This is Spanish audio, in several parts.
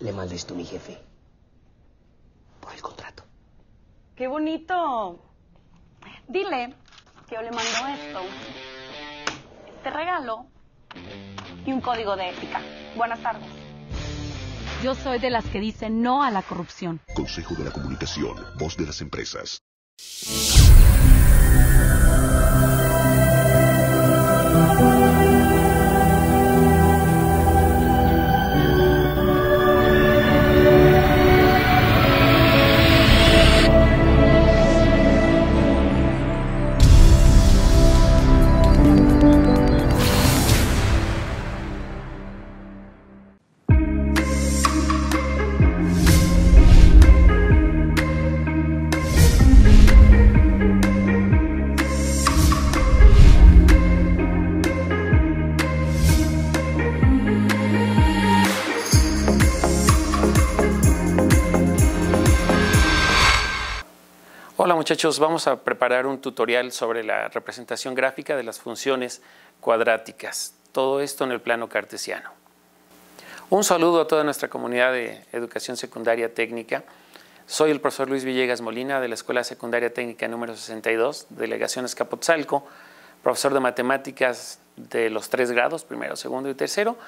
le esto a mi jefe por el contrato. ¡Qué bonito! Dile que yo le mando esto, este regalo y un código de ética. Buenas tardes. Yo soy de las que dicen no a la corrupción. Consejo de la Comunicación, voz de las empresas. Muchachos, vamos a preparar un tutorial sobre la representación gráfica de las funciones cuadráticas. Todo esto en el plano cartesiano. Un saludo a toda nuestra comunidad de educación secundaria técnica. Soy el profesor Luis Villegas Molina de la Escuela Secundaria Técnica número 62, Delegación Escapotzalco, profesor de matemáticas de los tres grados, primero, segundo y tercero,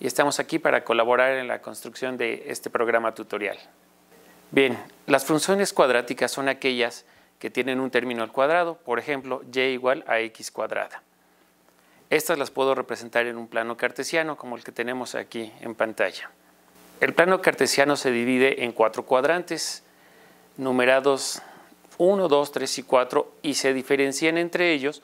y estamos aquí para colaborar en la construcción de este programa tutorial. Bien, las funciones cuadráticas son aquellas que tienen un término al cuadrado, por ejemplo, y igual a x cuadrada. Estas las puedo representar en un plano cartesiano como el que tenemos aquí en pantalla. El plano cartesiano se divide en cuatro cuadrantes, numerados 1, 2, 3 y 4, y se diferencian entre ellos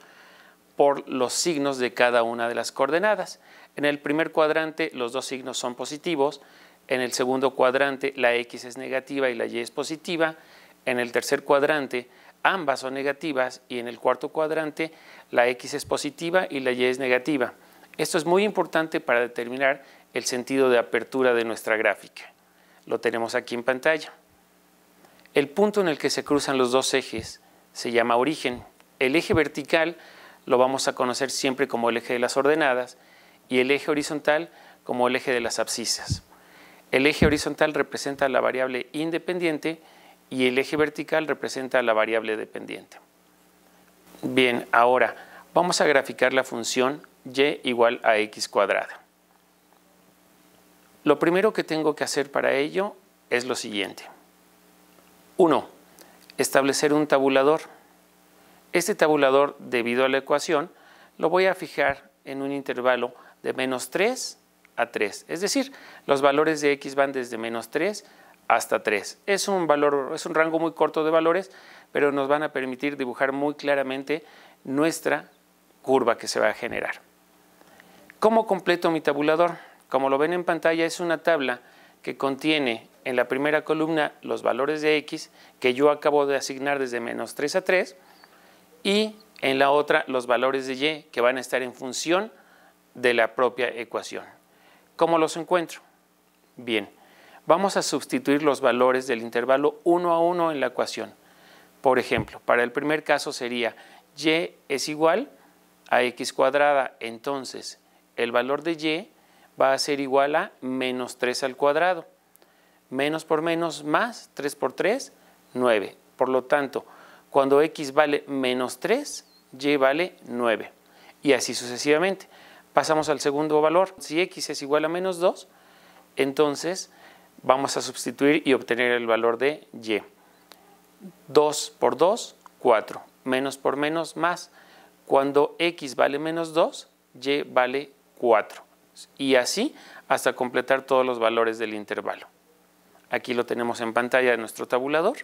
por los signos de cada una de las coordenadas. En el primer cuadrante los dos signos son positivos, en el segundo cuadrante la x es negativa y la y es positiva, en el tercer cuadrante ambas son negativas y en el cuarto cuadrante la X es positiva y la Y es negativa. Esto es muy importante para determinar el sentido de apertura de nuestra gráfica. Lo tenemos aquí en pantalla. El punto en el que se cruzan los dos ejes se llama origen. El eje vertical lo vamos a conocer siempre como el eje de las ordenadas y el eje horizontal como el eje de las abscisas. El eje horizontal representa la variable independiente y el eje vertical representa la variable dependiente. Bien, ahora vamos a graficar la función y igual a x cuadrada. Lo primero que tengo que hacer para ello es lo siguiente. 1. Establecer un tabulador. Este tabulador, debido a la ecuación, lo voy a fijar en un intervalo de menos 3 a 3. Es decir, los valores de x van desde menos 3 hasta 3. Es un valor, es un rango muy corto de valores, pero nos van a permitir dibujar muy claramente nuestra curva que se va a generar. ¿Cómo completo mi tabulador? Como lo ven en pantalla, es una tabla que contiene en la primera columna los valores de X que yo acabo de asignar desde menos 3 a 3 y en la otra los valores de Y que van a estar en función de la propia ecuación. ¿Cómo los encuentro? Bien, vamos a sustituir los valores del intervalo 1 a 1 en la ecuación. Por ejemplo, para el primer caso sería y es igual a x cuadrada, entonces el valor de y va a ser igual a menos 3 al cuadrado. Menos por menos más, 3 por 3, 9. Por lo tanto, cuando x vale menos 3, y vale 9. Y así sucesivamente. Pasamos al segundo valor. Si x es igual a menos 2, entonces vamos a sustituir y obtener el valor de y. 2 por 2, 4. Menos por menos, más. Cuando x vale menos 2, y vale 4. Y así hasta completar todos los valores del intervalo. Aquí lo tenemos en pantalla de nuestro tabulador.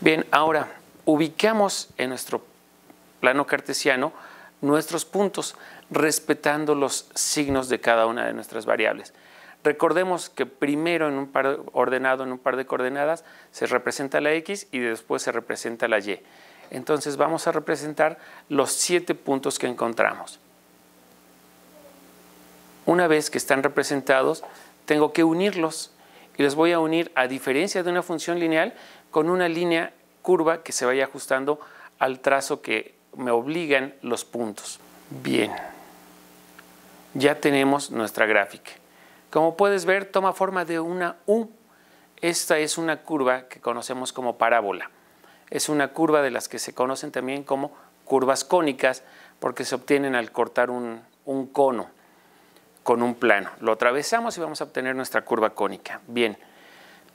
Bien, ahora ubicamos en nuestro plano cartesiano nuestros puntos respetando los signos de cada una de nuestras variables. Recordemos que primero en un par ordenado en un par de coordenadas se representa la X y después se representa la Y. Entonces vamos a representar los siete puntos que encontramos. Una vez que están representados, tengo que unirlos y los voy a unir a diferencia de una función lineal con una línea curva que se vaya ajustando al trazo que me obligan los puntos. Bien, ya tenemos nuestra gráfica. Como puedes ver, toma forma de una U. Esta es una curva que conocemos como parábola. Es una curva de las que se conocen también como curvas cónicas porque se obtienen al cortar un, cono con un plano. Lo atravesamos y vamos a obtener nuestra curva cónica. Bien,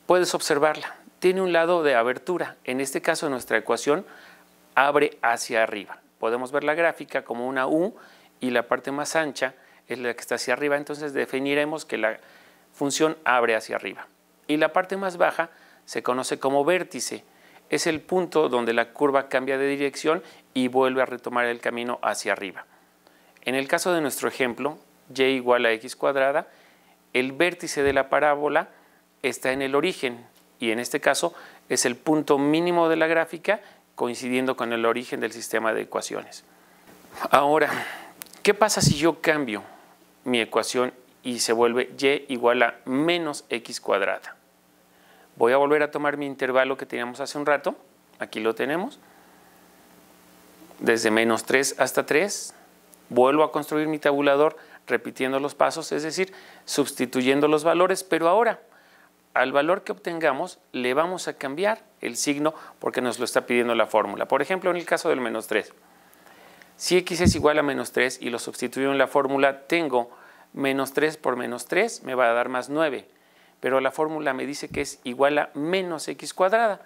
puedes observarla. Tiene un lado de abertura. En este caso, nuestra ecuación abre hacia arriba. Podemos ver la gráfica como una U y la parte más ancha es la que está hacia arriba, entonces definiremos que la función abre hacia arriba. Y la parte más baja se conoce como vértice. Es el punto donde la curva cambia de dirección y vuelve a retomar el camino hacia arriba. En el caso de nuestro ejemplo, y igual a x cuadrada, el vértice de la parábola está en el origen y en este caso es el punto mínimo de la gráfica coincidiendo con el origen del sistema de ecuaciones. Ahora, ¿qué pasa si yo cambio mi ecuación y se vuelve y igual a menos x cuadrada. Voy a volver a tomar mi intervalo que teníamos hace un rato, aquí lo tenemos, desde menos 3 hasta 3, vuelvo a construir mi tabulador repitiendo los pasos, es decir, sustituyendo los valores, pero ahora al valor que obtengamos le vamos a cambiar el signo porque nos lo está pidiendo la fórmula. Por ejemplo, en el caso del menos 3, si x es igual a menos 3 y lo sustituyo en la fórmula, tengo menos 3 por menos 3, me va a dar más 9. Pero la fórmula me dice que es igual a menos x cuadrada,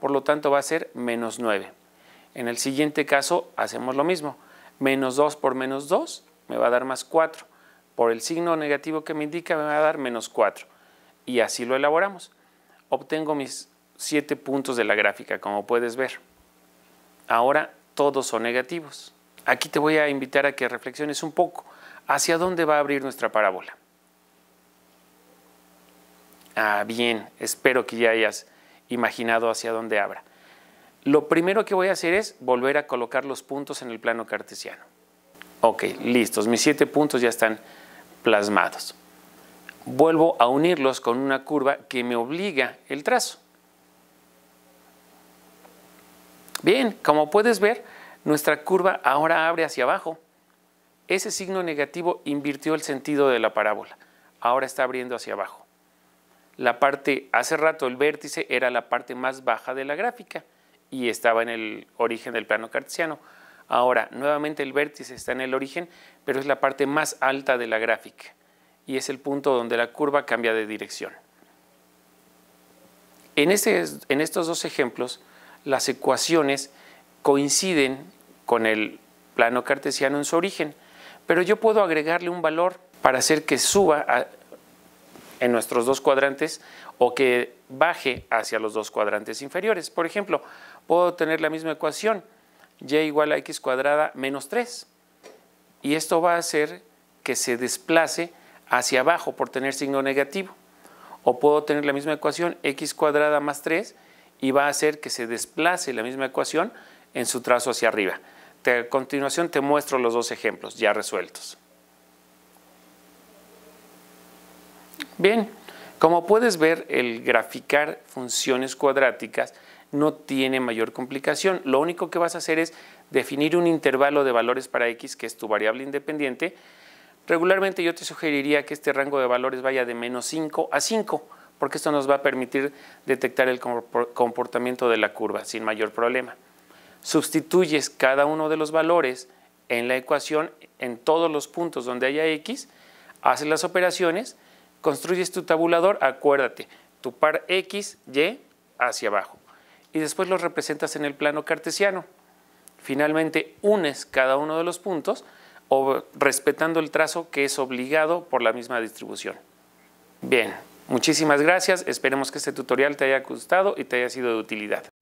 por lo tanto va a ser menos 9. En el siguiente caso hacemos lo mismo. Menos 2 por menos 2 me va a dar más 4. Por el signo negativo que me indica me va a dar menos 4. Y así lo elaboramos. Obtengo mis 7 puntos de la gráfica, como puedes ver. Ahora todos son negativos. Aquí te voy a invitar a que reflexiones un poco hacia dónde va a abrir nuestra parábola. Ah, bien, espero que ya hayas imaginado hacia dónde abra. Lo primero que voy a hacer es volver a colocar los puntos en el plano cartesiano. Ok, listos, mis siete puntos ya están plasmados. Vuelvo a unirlos con una curva que me obliga el trazo. Bien, como puedes ver, nuestra curva ahora abre hacia abajo. Ese signo negativo invirtió el sentido de la parábola. Ahora está abriendo hacia abajo. La parte, hace rato el vértice era la parte más baja de la gráfica y estaba en el origen del plano cartesiano. Ahora, nuevamente el vértice está en el origen, pero es la parte más alta de la gráfica y es el punto donde la curva cambia de dirección. En, este, en estos dos ejemplos, las ecuaciones coinciden con el plano cartesiano en su origen, pero yo puedo agregarle un valor para hacer que suba en nuestros dos cuadrantes o que baje hacia los dos cuadrantes inferiores. Por ejemplo, puedo tener la misma ecuación, y igual a x cuadrada menos 3, y esto va a hacer que se desplace hacia abajo por tener signo negativo. O puedo tener la misma ecuación, x cuadrada más 3, y va a hacer que se desplace la misma ecuación en su trazo hacia arriba a continuación te muestro los dos ejemplos ya resueltos. Bien, como puedes ver, el graficar funciones cuadráticas no tiene mayor complicación. Lo único que vas a hacer es definir un intervalo de valores para x, que es tu variable independiente. Regularmente yo te sugeriría que este rango de valores vaya de menos 5 a 5, porque esto nos va a permitir detectar el comportamiento de la curva sin mayor problema. Sustituyes cada uno de los valores en la ecuación en todos los puntos donde haya x, haces las operaciones, construyes tu tabulador, acuérdate, tu par x, y hacia abajo. Y después los representas en el plano cartesiano. Finalmente unes cada uno de los puntos o respetando el trazo que es obligado por la misma distribución. Bien, muchísimas gracias, esperemos que este tutorial te haya gustado y te haya sido de utilidad.